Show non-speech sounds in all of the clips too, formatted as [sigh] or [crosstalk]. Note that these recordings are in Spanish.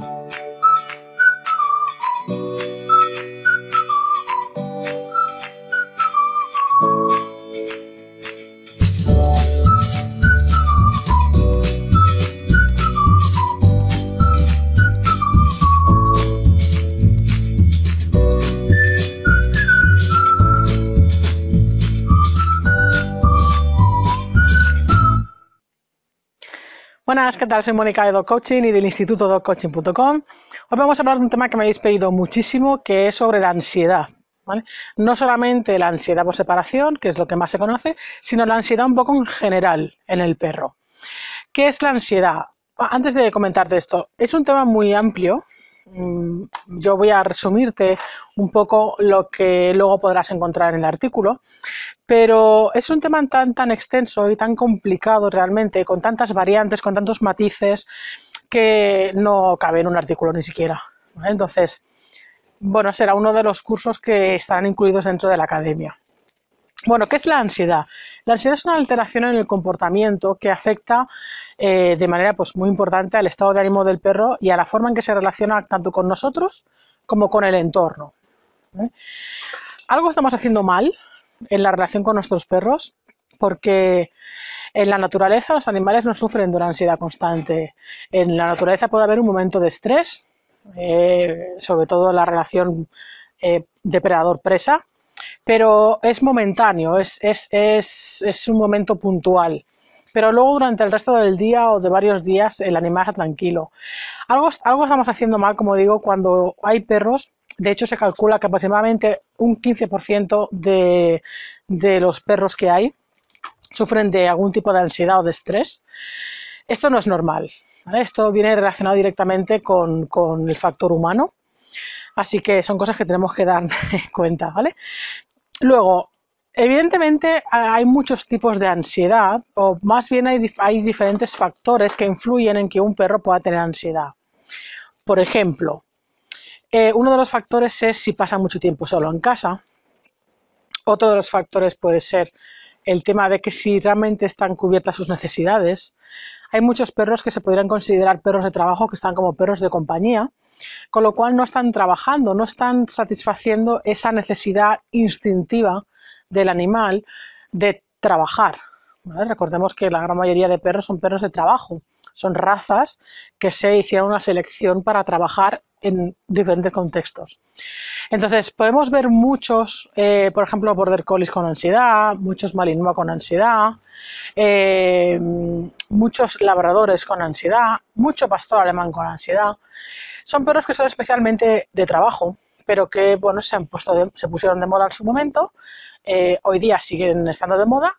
Thank you. Buenas, ¿qué tal? Soy Mónica de Dog Coaching y del instituto dogcoaching.com. Hoy vamos a hablar de un tema que me habéis pedido muchísimo, que es sobre la ansiedad. No solamente la ansiedad por separación, que es lo que más se conoce, sino la ansiedad un poco en general en el perro. ¿Qué es la ansiedad? Antes de comentarte esto, es un tema muy amplio, Mm, yo voy a resumirte un poco lo que luego podrás encontrar en el artículo, pero es un tema tan, tan extenso y tan complicado realmente, con tantas variantes, con tantos matices, que no cabe en un artículo ni siquiera. Entonces, bueno, será uno de los cursos que están incluidos dentro de la academia. Bueno, ¿qué es la ansiedad? La ansiedad es una alteración en el comportamiento que afecta eh, de manera pues, muy importante al estado de ánimo del perro y a la forma en que se relaciona tanto con nosotros como con el entorno. ¿eh? Algo estamos haciendo mal en la relación con nuestros perros porque en la naturaleza los animales no sufren de una ansiedad constante. En la naturaleza puede haber un momento de estrés, eh, sobre todo la relación depredador-presa, pero es momentáneo, es, un momento puntual. Pero luego durante el resto del día o de varios días el animal está tranquilo. Algo, algo estamos haciendo mal, como digo, cuando hay perros. De hecho, se calcula que aproximadamente un 15% de, los perros que hay sufren de algún tipo de ansiedad o de estrés. Esto no es normal. Esto viene relacionado directamente con, con el factor humano. Así que son cosas que tenemos que dar [laughs] cuenta, ¿vale? Luego, evidentemente hay muchos tipos de ansiedad, o más bien hay, diferentes factores que influyen en que un perro pueda tener ansiedad. Por ejemplo, eh, uno de los factores es si pasa mucho tiempo solo en casa. Otro de los factores puede ser el tema de que si realmente están cubiertas sus necesidades. Hay muchos perros que se podrían considerar perros de trabajo que están como perros de compañía, con lo cual no están trabajando, no están satisfaciendo esa necesidad instintiva del animal de trabajar. Recordemos que la gran mayoría de perros son perros de trabajo, son razas que se hicieron una selección para trabajar en diferentes contextos. Entonces, podemos ver muchos, eh, por ejemplo, border collies con ansiedad, muchos malinois con ansiedad, eh, muchos labradores con ansiedad, mucho pastor alemán con ansiedad. Son perros que son especialmente de trabajo, pero que bueno, se, han se pusieron de moda en su momento, eh, hoy día siguen estando de moda,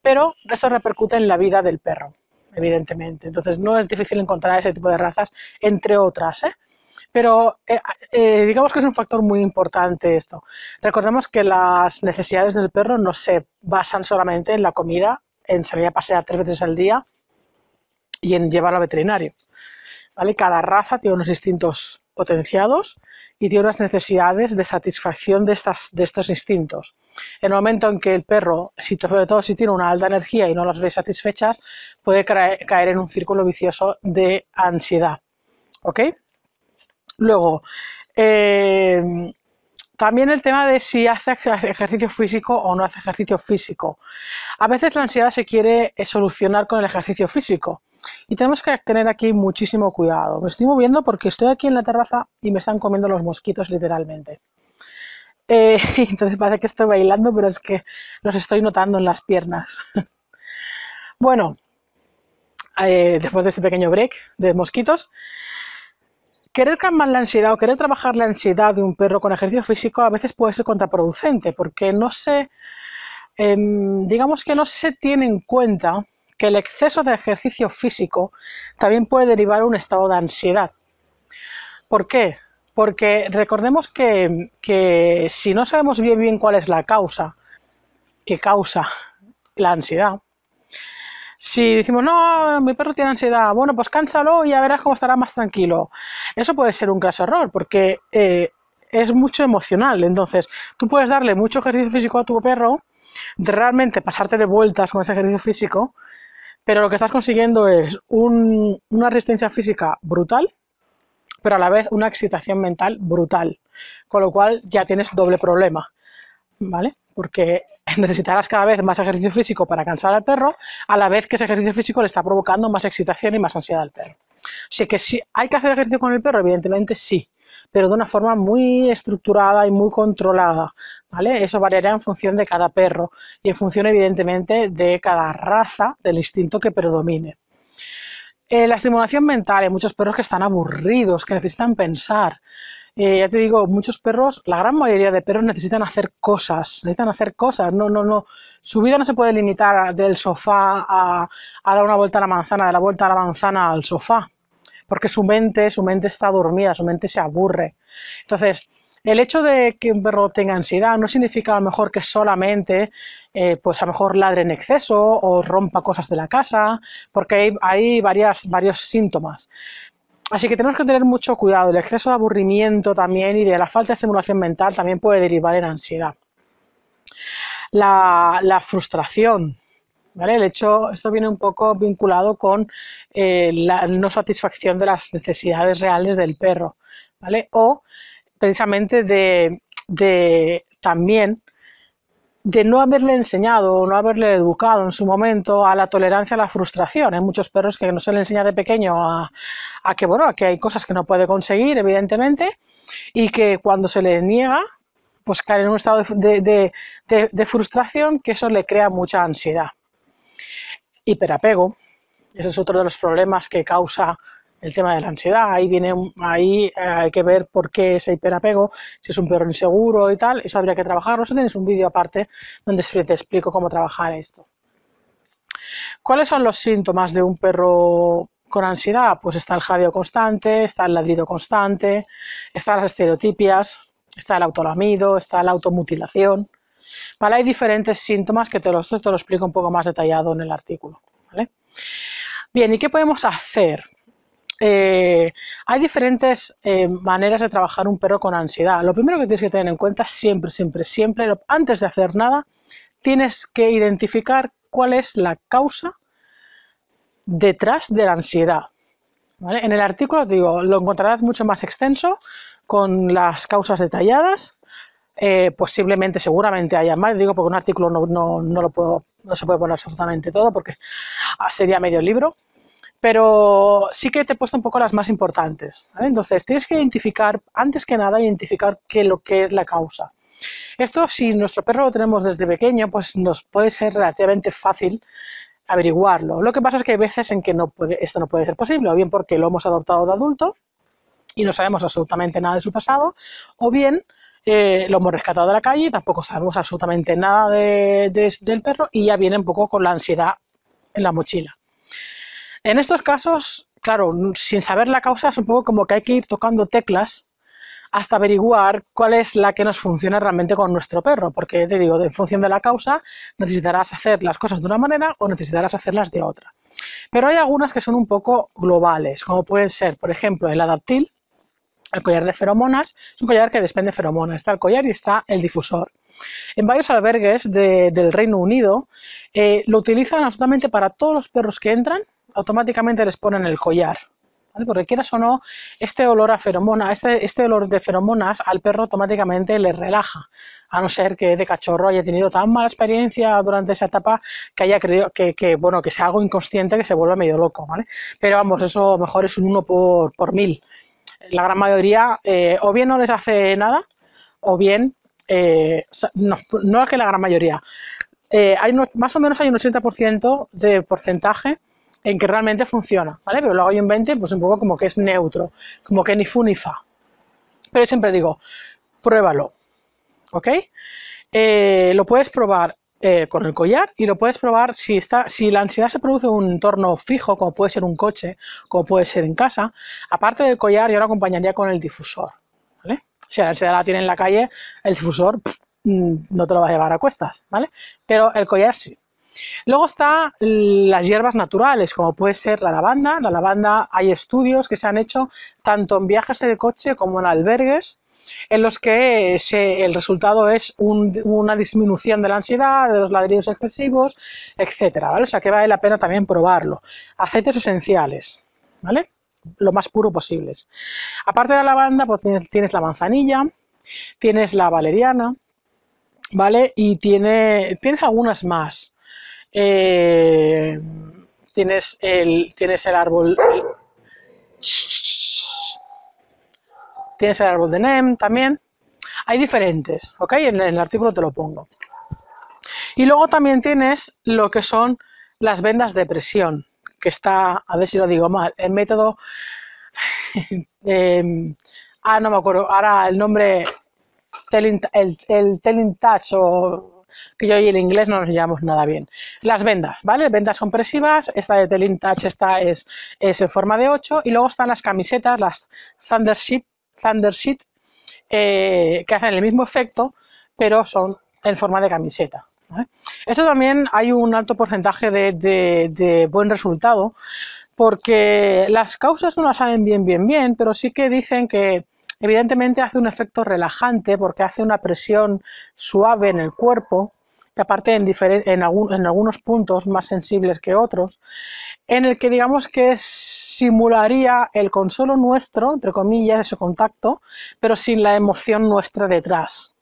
pero eso repercute en la vida del perro evidentemente. Entonces no es difícil encontrar ese tipo de razas, entre otras. ¿eh? Pero eh, eh, digamos que es un factor muy importante esto. Recordemos que las necesidades del perro no se basan solamente en la comida, en salir a pasear tres veces al día y en llevarlo a veterinario. ¿Vale? Cada raza tiene unos instintos potenciados y tiene unas necesidades de satisfacción de, de estos instintos. En el momento en que el perro, sobre todo si tiene una alta energía y no las ve satisfechas, puede caer, caer en un círculo vicioso de ansiedad. ¿Ok? Luego, eh, también el tema de si hace ejercicio físico o no hace ejercicio físico. A veces la ansiedad se quiere eh, solucionar con el ejercicio físico y tenemos que tener aquí muchísimo cuidado. Me estoy moviendo porque estoy aquí en la terraza y me están comiendo los mosquitos literalmente. Eh, [laughs] entonces parece que estoy bailando, pero es que los estoy notando en las piernas. [laughs] bueno, después de este pequeño break de mosquitos, Querer calmar la ansiedad o querer trabajar la ansiedad de un perro con ejercicio físico a veces puede ser contraproducente porque no se, em, digamos que no se tiene en cuenta que el exceso de ejercicio físico también puede derivar un estado de ansiedad. ¿Por qué? Porque recordemos que, que si no sabemos bien bien cuál es la causa que causa la ansiedad, si decimos, no, mi perro tiene ansiedad, bueno, pues cánsalo y ya verás cómo estará más tranquilo. Eso puede ser un caso error, porque eh, es mucho emocional. Entonces, tú puedes darle mucho ejercicio físico a tu perro, realmente pasarte de vueltas con ese ejercicio físico, pero lo que estás consiguiendo es una resistencia física brutal, pero a la vez una excitación mental brutal, con lo cual ya tienes doble problema, ¿vale? porque [laughs] necesitarás cada vez más ejercicio físico para cansar al perro, a la vez que ese ejercicio físico le está provocando más excitación y más ansiedad al perro. Sí que si hay que hacer ejercicio con el perro, evidentemente sí, pero de una forma muy estructurada y muy controlada, ¿vale? Eso variará en función de cada perro y en función evidentemente de cada raza, del instinto que predomine. Eh, la estimulación mental, hay muchos perros que están aburridos, que necesitan pensar, eh, ya te digo, muchos perros, la gran mayoría de perros necesitan hacer cosas, necesitan hacer cosas, no, no, no, su vida no se puede limitar del sofá a, dar una vuelta a la manzana, de la vuelta a la manzana al sofá, porque su mente, su mente está dormida, su mente se aburre. Entonces, el hecho de que un perro tenga ansiedad no significa a lo mejor que solamente, eh, pues a lo mejor ladre en exceso o rompa cosas de la casa, porque hay, varias, varios síntomas. Así que tenemos que tener mucho cuidado. El exceso de aburrimiento también y de la falta de estimulación mental también puede derivar en ansiedad. La, frustración, ¿vale? El hecho, esto viene un poco vinculado con eh, la no satisfacción de las necesidades reales del perro, ¿vale? O precisamente de, de también de no haberle enseñado o no haberle educado en su momento a la tolerancia a la frustración. Hay muchos perros que no se le enseña de pequeño a, que, bueno, a que hay cosas que no puede conseguir, evidentemente, y que cuando se le niega, pues cae en un estado de, de frustración que eso le crea mucha ansiedad. Hiperapego, ese es otro de los problemas que causa el tema de la ansiedad, ahí viene, ahí eh, hay que ver por qué ese hiperapego, si es un perro inseguro y tal, eso habría que trabajarlo, eso tienes un vídeo aparte donde te explico cómo trabajar esto. ¿Cuáles son los síntomas de un perro con ansiedad? Pues está el jadeo constante, está el ladrido constante, están las estereotipias, está el autolamido, está la automutilación. ¿vale? Hay diferentes síntomas que te los, explico un poco más detallado en el artículo. Bien, ¿y qué podemos hacer? Eh, hay diferentes eh, maneras de trabajar un perro con ansiedad. Lo primero que tienes que tener en cuenta siempre, siempre, siempre, antes de hacer nada, tienes que identificar cuál es la causa detrás de la ansiedad. En el artículo, digo, lo encontrarás mucho más extenso, con las causas detalladas. Eh, posiblemente, seguramente haya más, digo, porque un artículo no, lo puedo, no se puede poner absolutamente todo, porque sería medio libro pero sí que te he puesto un poco las más importantes. Entonces, tienes que identificar, antes que nada, identificar qué lo que es la causa. Esto, si nuestro perro lo tenemos desde pequeño, pues nos puede ser relativamente fácil averiguarlo. Lo que pasa es que hay veces en que no puede, esto no puede ser posible, o bien porque lo hemos adoptado de adulto y no sabemos absolutamente nada de su pasado, o bien eh, lo hemos rescatado de la calle y tampoco sabemos absolutamente nada de, del perro y ya viene un poco con la ansiedad en la mochila. En estos casos, claro, sin saber la causa, es un poco como que hay que ir tocando teclas hasta averiguar cuál es la que nos funciona realmente con nuestro perro, porque te digo, en función de la causa, necesitarás hacer las cosas de una manera o necesitarás hacerlas de otra. Pero hay algunas que son un poco globales, como pueden ser, por ejemplo, el adaptil, el collar de feromonas, es un collar que desprende feromonas, está el collar y está el difusor. En varios albergues del Reino Unido eh, lo utilizan absolutamente para todos los perros que entran, automáticamente les ponen el collar. ¿vale? Porque quieras o no, este olor a feromona, este, este olor de feromonas al perro automáticamente le relaja, a no ser que de cachorro haya tenido tan mala experiencia durante esa etapa que haya creído que, que bueno, que sea algo inconsciente que se vuelva medio loco, ¿vale? Pero vamos, eso mejor es un 1 por, por mil. La gran mayoría eh, o bien no les hace nada, o bien, eh, no, no es que la gran mayoría, eh, hay más o menos hay un 80% de porcentaje en que realmente funciona, ¿vale? Pero luego yo en 20, pues un poco como que es neutro, como que ni fu ni fa. Pero yo siempre digo, pruébalo, ¿ok? Eh, lo puedes probar eh, con el collar y lo puedes probar si, está, si la ansiedad se produce en un entorno fijo, como puede ser un coche, como puede ser en casa, aparte del collar yo lo acompañaría con el difusor, ¿vale? Si la ansiedad la tiene en la calle, el difusor mm, no te lo va a llevar a cuestas, ¿vale? Pero el collar sí, Luego están las hierbas naturales, como puede ser la lavanda. La lavanda hay estudios que se han hecho tanto en viajes de coche como en albergues en los que el resultado es una disminución de la ansiedad, de los ladridos excesivos, etc. ¿vale? O sea que vale la pena también probarlo. Aceites esenciales, ¿vale? Lo más puro posible. Aparte de la lavanda, pues tienes, la manzanilla, tienes la valeriana, ¿vale? Y tienes algunas más eh, tienes, el, tienes el árbol... tienes el árbol de NEM también. Hay diferentes, ¿ok? En, el artículo te lo pongo. Y luego también tienes lo que son las vendas de presión, que está, a ver si lo digo mal, el método... [laughs] Em, ah, no me acuerdo, ahora el nombre... el, el Telling Touch o que yo y el inglés no nos llevamos nada bien. Las vendas, ¿vale? Vendas compresivas, esta de Telin Touch, es, en forma de 8, y luego están las camisetas, las Thunder Sheet, eh, que hacen el mismo efecto, pero son en forma de camiseta. Esto también hay un alto porcentaje de, de buen resultado, porque las causas no las saben bien, bien, bien, pero sí que dicen que Evidentemente hace un efecto relajante porque hace una presión suave en el cuerpo, que aparte en, algunos puntos más sensibles que otros, en el que digamos que simularía el consuelo nuestro, entre comillas, ese contacto, pero sin la emoción nuestra detrás.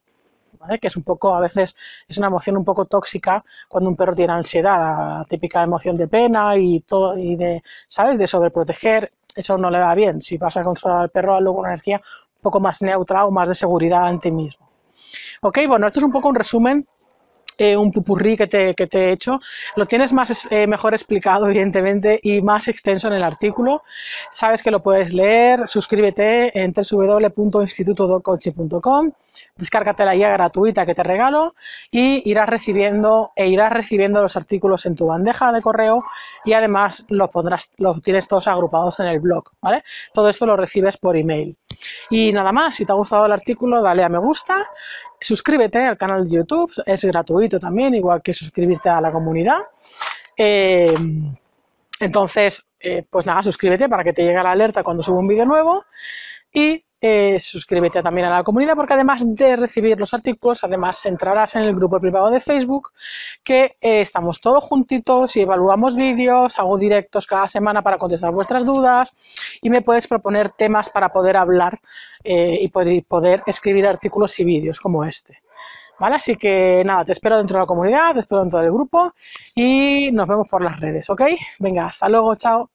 que es un poco, a veces, es una emoción un poco tóxica cuando un perro tiene ansiedad, la típica emoción de pena y, todo, y de, ¿sabes?, de sobreproteger, eso no le va bien, si vas a consolar al perro, luego una energía poco más neutra o más de seguridad ante ti mismo. Ok, bueno, esto es un poco un resumen eh, un pupurrí que te, que te, he hecho. Lo tienes más, eh, mejor explicado, [laughs] evidentemente, y más extenso en el artículo. Sabes que lo puedes leer. Suscríbete en www.institutodocoche.com. Descárgate la guía gratuita que te regalo y irás recibiendo e irás recibiendo los artículos en tu bandeja de correo y además los pondrás, los tienes todos agrupados en el blog, ¿vale? Todo esto lo recibes por email. Y nada más, si te ha gustado el artículo, dale a me gusta, suscríbete al canal de YouTube, es gratuito también, igual que suscribirte a la comunidad. Eh, entonces, eh, pues nada, suscríbete para que te llegue la alerta cuando suba un vídeo nuevo y eh, suscríbete también a la comunidad porque además de recibir los artículos, además entrarás en el grupo privado de Facebook que eh, estamos todos juntitos y evaluamos vídeos, hago directos cada semana para contestar vuestras dudas y me puedes proponer temas para poder hablar eh, y poder, escribir artículos y vídeos como este. ¿Vale? Así que nada, te espero dentro de la comunidad, te espero dentro del grupo y nos vemos por las redes, ¿ok? Venga, hasta luego, chao.